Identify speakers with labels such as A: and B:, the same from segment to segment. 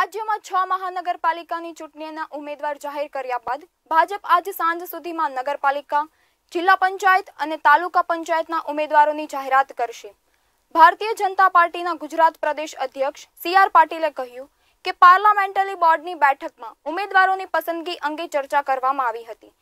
A: રાજ્યમાં છ મહાનગરપાલિકાની ચૂંટણીના ઉમેદવાર જાહેર કર્યા બાદ ભાજપ આજ સાંજ સુધીમાં નગરપાલિકા જિલ્લા પંચાયત અને તાલુકા પંચાયતના ઉમેદવારોની જાહેરાત કરશે ભારતીય જનતા પાર્ટીના ગુજરાત પ્રદેશ અધ્યક્ષ સી આર પાટીલે કહ્યું કે પાર્લામેન્ટરી બોર્ડની બેઠકમાં ઉમેદવારોની પસંદગી અંગે ચર્ચા કરવામાં આવી હતી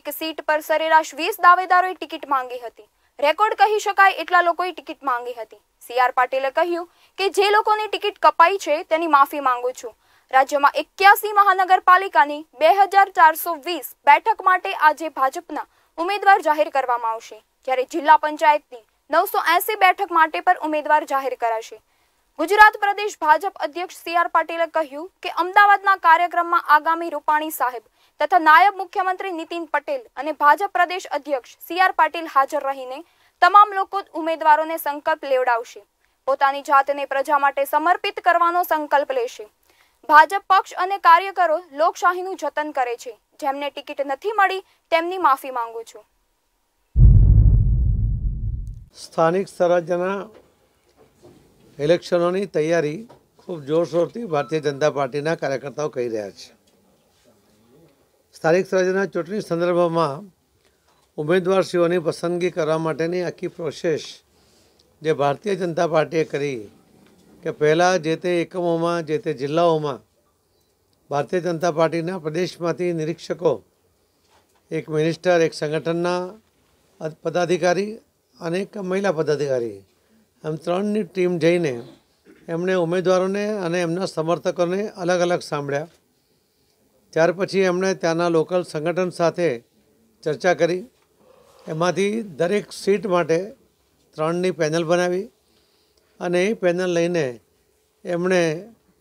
A: એક સીટ પર સરેરાશ વીસ દાવેદારોએ ટિકિટ માંગી હતી રેકોર્ડ કહી શકાય એટલા લોકોએ ટિકિટ માંગી હતી સીઆર આર પાટીલે કહ્યું કે જે લોકોની ટિકિટ કપાઈ છે તેની માફી માંગુ છું રાજ્યમાં એક્યાસી મહાનગરપાલિકાની બે હજાર ચારસો વીસ બેઠક માટે આજે ભાજપના ઉમેદવાર જાહેર કરવામાં આવશે જ્યારે જિલ્લા પંચાયતની નવસો એસી બેઠક માટે પણ ઉમેદવાર જાહેર કરાશે ગુજરાત પ્રદેશ ભાજપ અધ્યક્ષ સી આર પાટીલે કહ્યું કે અમદાવાદના કાર્યક્રમમાં આગામી રૂપાણી સાહેબ તથા નાયબ મુખ્યમંત્રી નીતિન પટેલ અને ભાજપ પ્રદેશ અધ્યક્ષ સી આર પાટીલ હાજર રહીને તમામ લોકો ઉમેદવારોને સંકલ્પ લેવડાવશે પોતાની જાતને પ્રજા માટે સમર્પિત કરવાનો સંકલ્પ લેશે ભાજપ પક્ષ અને કાર્યકરો લોકશાહીનું જતન કરે છે જેમને ટિકિટ નથી મળી તેમની માફી માંગુ છું
B: સ્થાનિક સ્વરાજ્યના ઇલેક્શનોની તૈયારી ખૂબ જોરશોરથી ભારતીય જનતા પાર્ટીના કાર્યકર્તાઓ કહી રહ્યા છે સ્થાનિક સ્વરાજ્યના ચૂંટણી સંદર્ભમાં ઉમેદવારશ્રીઓની પસંદગી કરવા માટેની આખી પ્રોસેસ જે ભારતીય જનતા પાર્ટીએ કરી કે પહેલાં જે તે એકમોમાં જે તે જિલ્લાઓમાં ભારતીય જનતા પાર્ટીના પ્રદેશમાંથી નિરીક્ષકો એક મિનિસ્ટર એક સંગઠનના પદાધિકારી અને એક મહિલા પદાધિકારી એમ ત્રણની ટીમ જઈને એમણે ઉમેદવારોને અને એમના સમર્થકોને અલગ અલગ સાંભળ્યા ત્યાર પછી એમણે ત્યાંના લોકલ સંગઠન સાથે ચર્ચા કરી એમાંથી દરેક સીટ માટે ત્રણની પેનલ બનાવી અને એ પેનલ લઈને એમણે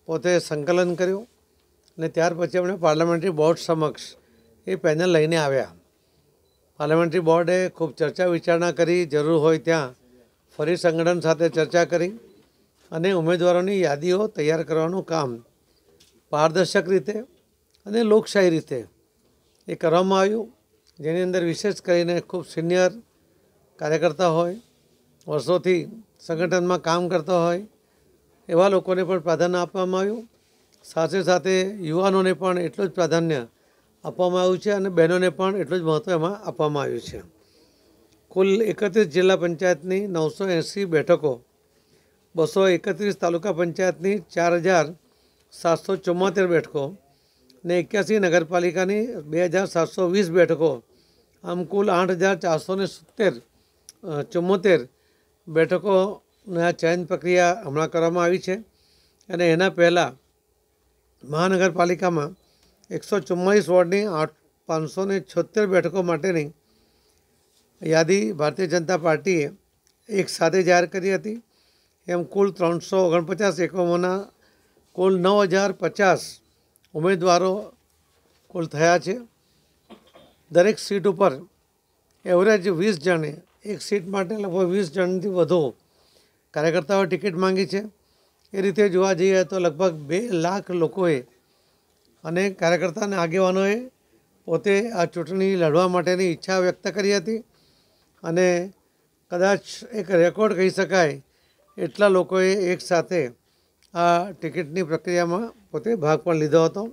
B: પોતે સંકલન કર્યું અને ત્યાર પછી એમણે પાર્લામેન્ટરી બોર્ડ સમક્ષ એ પેનલ લઈને આવ્યા પાર્લામેન્ટરી બોર્ડે ખૂબ ચર્ચા વિચારણા કરી જરૂર હોય ત્યાં ફરી સંગઠન સાથે ચર્ચા કરી અને ઉમેદવારોની યાદીઓ તૈયાર કરવાનું કામ પારદર્શક રીતે અને લોકશાહી રીતે એ કરવામાં આવ્યું જેની અંદર વિશેષ કરીને ખૂબ સિનિયર કાર્યકર્તા હોય વર્ષોથી સંગઠનમાં કામ કરતા હોય એવા લોકોને પણ પ્રાધાન્ય આપવામાં આવ્યું સાથે સાથે યુવાનોને પણ એટલું જ પ્રાધાન્ય આપવામાં આવ્યું છે અને બહેનોને પણ એટલું જ મહત્ત્વ એમાં આપવામાં આવ્યું છે કુલ એકત્રીસ જિલ્લા પંચાયતની નવસો એંસી બેઠકો બસો એકત્રીસ તાલુકા પંચાયતની ચાર હજાર સાતસો ચુમ્માતેર બેઠકો ને એક્યાસી નગરપાલિકાની બે હજાર સાતસો વીસ બેઠકો આમ કુલ આઠ હજાર ચારસો ને સિત્તેર ચુમ્મોતેર બેઠકોના ચયન પ્રક્રિયા હમણાં કરવામાં આવી છે અને એના પહેલાં મહાનગરપાલિકામાં એકસો ચુમ્માલીસ વોર્ડની આઠ પાંચસો છોતેર બેઠકો માટેની યાદી ભારતીય જનતા પાર્ટીએ એક સાથે જાહેર કરી હતી એમ કુલ ત્રણસો ઓગણપચાસ એકમોના કુલ નવ હજાર પચાસ ઉમેદવારો કુલ થયા છે દરેક સીટ ઉપર એવરેજ વીસ જણે એક સીટ માટે લગભગ વીસ જણથી વધુ કાર્યકર્તાઓએ ટિકિટ માંગી છે એ રીતે જોવા જઈએ તો લગભગ બે લાખ લોકોએ અને કાર્યકર્તાના આગેવાનોએ પોતે આ ચૂંટણી લડવા માટેની ઈચ્છા વ્યક્ત કરી હતી અને કદાચ એક રેકોર્ડ કહી શકાય એટલા લોકોએ એકસાથે આ ટિકિટની પ્રક્રિયામાં પોતે ભાગ પણ લીધો હતો